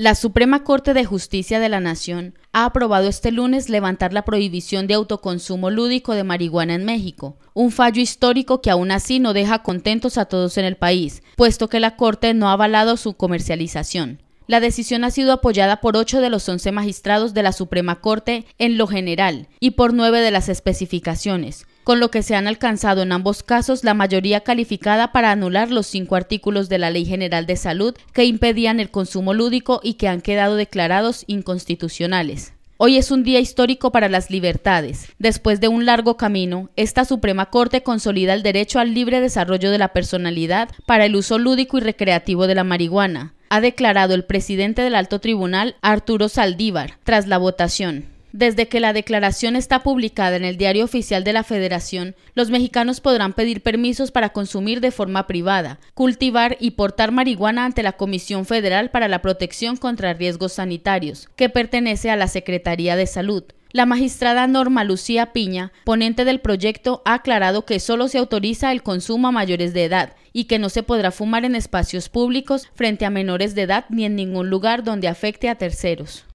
La Suprema Corte de Justicia de la Nación ha aprobado este lunes levantar la prohibición de autoconsumo lúdico de marihuana en México, un fallo histórico que aún así no deja contentos a todos en el país, puesto que la Corte no ha avalado su comercialización. La decisión ha sido apoyada por 8 de los 11 magistrados de la Suprema Corte en lo general y por 9 de las especificaciones, con lo que se han alcanzado en ambos casos la mayoría calificada para anular los cinco artículos de la Ley General de Salud que impedían el consumo lúdico y que han quedado declarados inconstitucionales. Hoy es un día histórico para las libertades. Después de un largo camino, esta Suprema Corte consolida el derecho al libre desarrollo de la personalidad para el uso lúdico y recreativo de la marihuana, ha declarado el presidente del alto tribunal, Arturo Saldívar, tras la votación. Desde que la declaración está publicada en el Diario Oficial de la Federación, los mexicanos podrán pedir permisos para consumir de forma privada, cultivar y portar marihuana ante la Comisión Federal para la Protección contra Riesgos Sanitarios, que pertenece a la Secretaría de Salud. La magistrada Norma Lucía Piña, ponente del proyecto, ha aclarado que solo se autoriza el consumo a mayores de edad, y que no se podrá fumar en espacios públicos, frente a menores de edad ni en ningún lugar donde afecte a terceros.